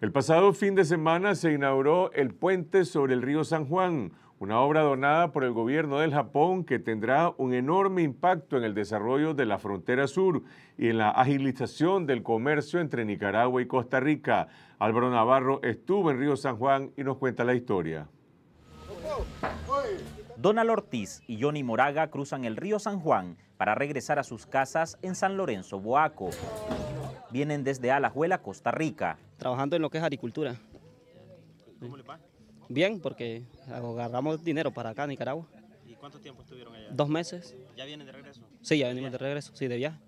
El pasado fin de semana se inauguró el puente sobre el río San Juan, una obra donada por el gobierno del Japón que tendrá un enorme impacto en el desarrollo de la frontera sur y en la agilización del comercio entre Nicaragua y Costa Rica. Álvaro Navarro estuvo en Río San Juan y nos cuenta la historia. Donald Ortiz y Johnny Moraga cruzan el río San Juan para regresar a sus casas en San Lorenzo, Boaco vienen desde Alajuela, Costa Rica. Trabajando en lo que es agricultura. ¿Cómo le va? Bien, porque agarramos dinero para acá, Nicaragua. ¿Y cuánto tiempo estuvieron allá? Dos meses. ¿Ya vienen de regreso? Sí, ya venimos de regreso, sí, de viaje.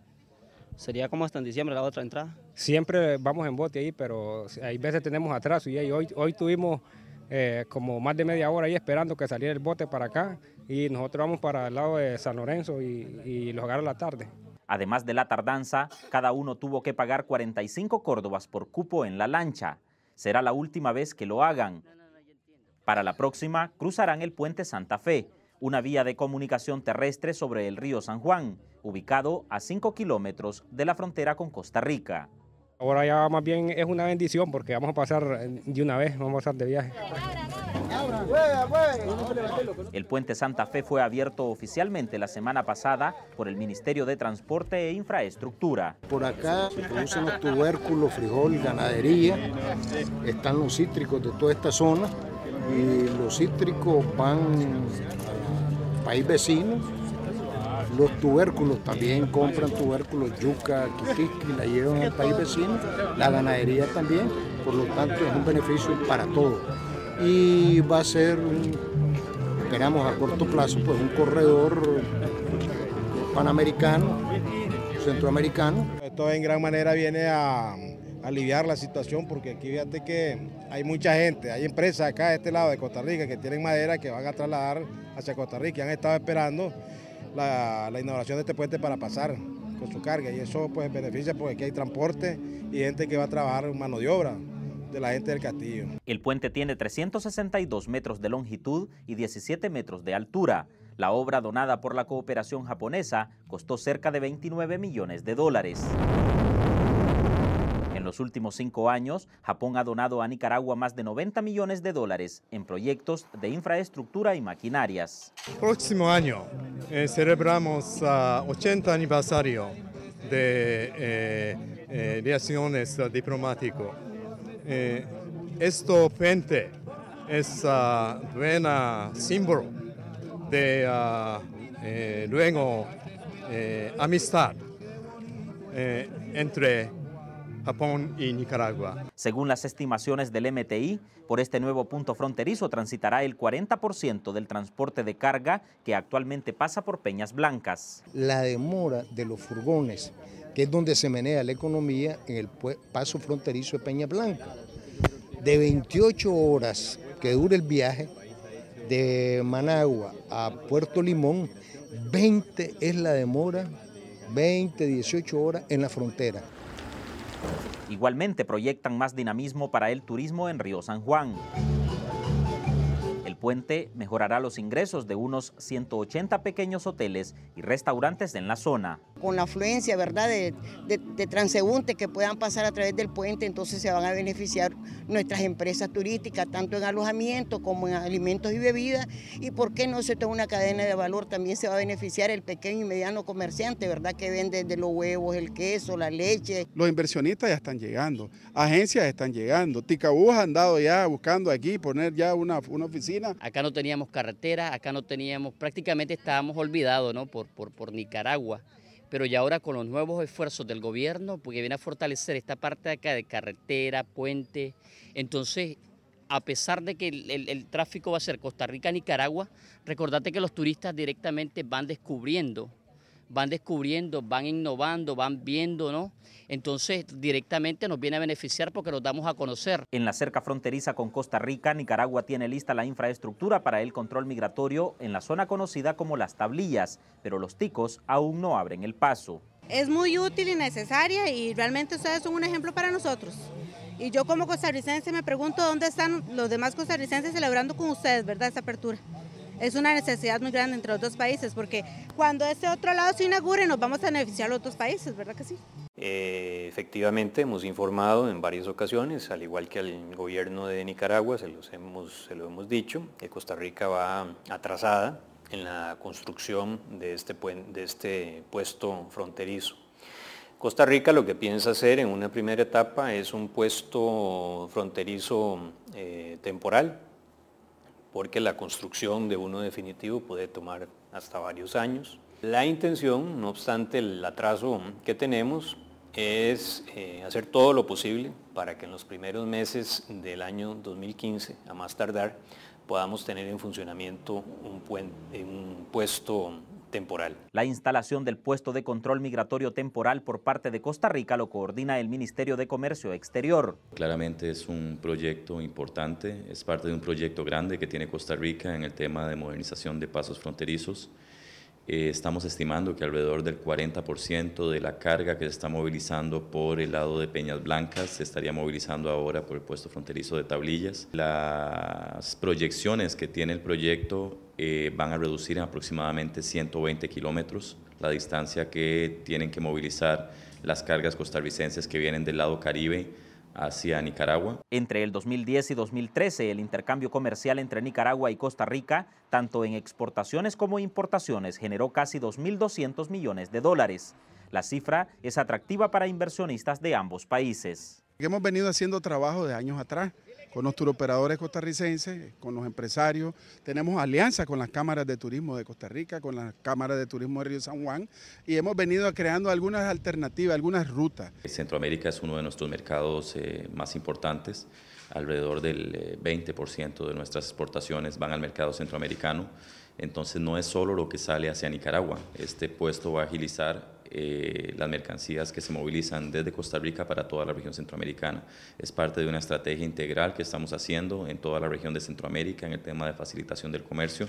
Sería como hasta en diciembre la otra entrada. Siempre vamos en bote ahí, pero hay veces tenemos atraso y hoy, hoy tuvimos eh, como más de media hora ahí esperando que saliera el bote para acá y nosotros vamos para el lado de San Lorenzo y, y los agarra la tarde. Además de la tardanza, cada uno tuvo que pagar 45 córdobas por cupo en la lancha. Será la última vez que lo hagan. Para la próxima, cruzarán el puente Santa Fe, una vía de comunicación terrestre sobre el río San Juan, ubicado a 5 kilómetros de la frontera con Costa Rica. Ahora ya más bien es una bendición porque vamos a pasar de una vez, vamos a pasar de viaje. El puente Santa Fe fue abierto oficialmente la semana pasada por el Ministerio de Transporte e Infraestructura. Por acá se producen los tubérculos, frijol, ganadería, están los cítricos de toda esta zona y los cítricos van al país vecino los tubérculos también compran tubérculos, yuca, quiquisqui, la llevan al país vecino, la ganadería también, por lo tanto es un beneficio para todos y va a ser, esperamos a corto plazo, pues un corredor panamericano, centroamericano. Esto en gran manera viene a, aliviar la situación porque aquí fíjate que hay mucha gente, hay empresas acá de este lado de Costa Rica que tienen madera que van a trasladar hacia Costa Rica, y han estado esperando la, la inauguración de este puente para pasar con su carga y eso pues beneficia porque aquí hay transporte y gente que va a trabajar en mano de obra. El puente tiene 362 metros de longitud y 17 metros de altura. La obra donada por la cooperación japonesa costó cerca de 29 millones de dólares. En los últimos cinco años, Japón ha donado a Nicaragua más de 90 millones de dólares en proyectos de infraestructura y maquinarias. Próximo año eh, celebramos 80 ah, aniversario de eh, eh, relaciones ah, diplomáticas eh, esto es un ah, buen símbolo de ah, eh, luego eh, amistad eh, entre Japón y Nicaragua. Según las estimaciones del MTI, por este nuevo punto fronterizo transitará el 40% del transporte de carga que actualmente pasa por Peñas Blancas. La demora de los furgones que es donde se menea la economía en el paso fronterizo de Peña Blanca. De 28 horas que dura el viaje de Managua a Puerto Limón, 20 es la demora, 20, 18 horas en la frontera. Igualmente proyectan más dinamismo para el turismo en Río San Juan puente mejorará los ingresos de unos 180 pequeños hoteles y restaurantes en la zona. Con la afluencia ¿verdad? De, transeúntes que puedan pasar a través del puente, entonces se van a beneficiar nuestras empresas turísticas, tanto en alojamiento como en alimentos y bebidas. Y por qué no, se esto es una cadena de valor, también se va a beneficiar el pequeño y mediano comerciante, ¿verdad? Que vende de los huevos, el queso, la leche. Los inversionistas ya están llegando, agencias están llegando, Ticabús han andado ya buscando aquí poner ya una oficina Acá no teníamos carretera, acá no teníamos, prácticamente estábamos olvidados ¿no? por, por, Nicaragua. Pero ya ahora con los nuevos esfuerzos del gobierno, porque pues, viene a fortalecer esta parte de acá de carretera, puente. Entonces, a pesar de que el, el tráfico va a ser Costa Rica-Nicaragua, recordate que los turistas directamente van descubriendo van descubriendo, van innovando, van viendo, ¿no? Entonces directamente nos viene a beneficiar porque nos damos a conocer. En la cerca fronteriza con Costa Rica, Nicaragua tiene lista la infraestructura para el control migratorio en la zona conocida como las tablillas, pero los ticos aún no abren el paso. Es muy útil y necesaria y realmente ustedes son un ejemplo para nosotros. Y yo como costarricense me pregunto dónde están los demás costarricenses celebrando con ustedes, ¿verdad? Esa apertura es una necesidad muy grande entre los dos países, porque cuando este otro lado se inaugure nos vamos a beneficiar los otros países, ¿verdad que sí? Eh, efectivamente, hemos informado en varias ocasiones, al igual que al gobierno de Nicaragua, se, los hemos, se lo hemos dicho, que Costa Rica va atrasada en la construcción de este, este puesto fronterizo. Costa Rica lo que piensa hacer en una primera etapa es un puesto fronterizo eh, temporal, porque la construcción de uno definitivo puede tomar hasta varios años. La intención, no obstante el atraso que tenemos, es eh, hacer todo lo posible para que en los primeros meses del año 2015, a más tardar, podamos tener en funcionamiento un puesto temporal. La instalación del puesto de control migratorio temporal por parte de Costa Rica lo coordina el Ministerio de Comercio Exterior. Claramente es un proyecto importante, es parte de un proyecto grande que tiene Costa Rica en el tema de modernización de pasos fronterizos. Eh, estamos estimando que alrededor del 40% de la carga que se está movilizando por el lado de Peñas Blancas se estaría movilizando ahora por el puesto fronterizo de Tablillas. Las proyecciones que tiene el proyecto eh, van a reducir en aproximadamente 120 kilómetros la distancia que tienen que movilizar las cargas costarricenses que vienen del lado caribe hacia Nicaragua. Entre el 2010 y 2013, el intercambio comercial entre Nicaragua y Costa Rica, tanto en exportaciones como importaciones, generó casi 2.200 millones de dólares. La cifra es atractiva para inversionistas de ambos países. Hemos venido haciendo trabajo de años atrás con los turoperadores costarricenses, con los empresarios. Tenemos alianzas con las cámaras de turismo de Costa Rica, con las cámaras de turismo de Río San Juan y hemos venido creando algunas alternativas, algunas rutas. Centroamérica es uno de nuestros mercados eh, más importantes. Alrededor del 20% eh, de nuestras exportaciones van al mercado centroamericano. Entonces no es solo lo que sale hacia Nicaragua. Este puesto va a agilizar eh, las mercancías que se movilizan desde Costa Rica para toda la región centroamericana. Es parte de una estrategia integral que estamos haciendo en toda la región de Centroamérica en el tema de facilitación del comercio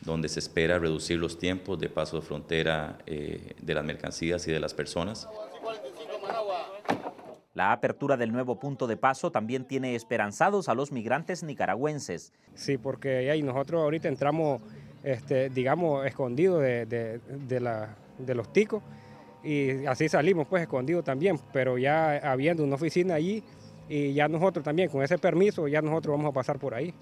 donde se espera reducir los tiempos de paso de frontera eh, de las mercancías y de las personas. La apertura del nuevo punto de paso también tiene esperanzados a los migrantes nicaragüenses. Sí, porque ahí nosotros ahorita entramos, este, digamos, escondidos de, de, la, de los ticos y así salimos pues escondidos también, pero ya habiendo una oficina allí y ya nosotros también con ese permiso ya nosotros vamos a pasar por ahí.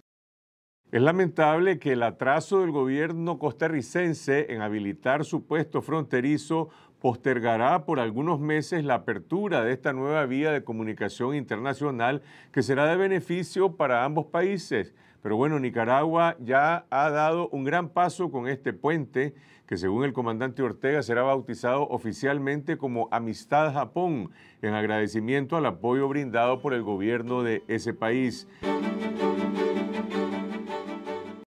Es lamentable que el atraso del gobierno costarricense en habilitar su puesto fronterizo postergará por algunos meses la apertura de esta nueva vía de comunicación internacional que será de beneficio para ambos países. Pero bueno, Nicaragua ya ha dado un gran paso con este puente que según el comandante Ortega será bautizado oficialmente como Amistad Japón, en agradecimiento al apoyo brindado por el gobierno de ese país.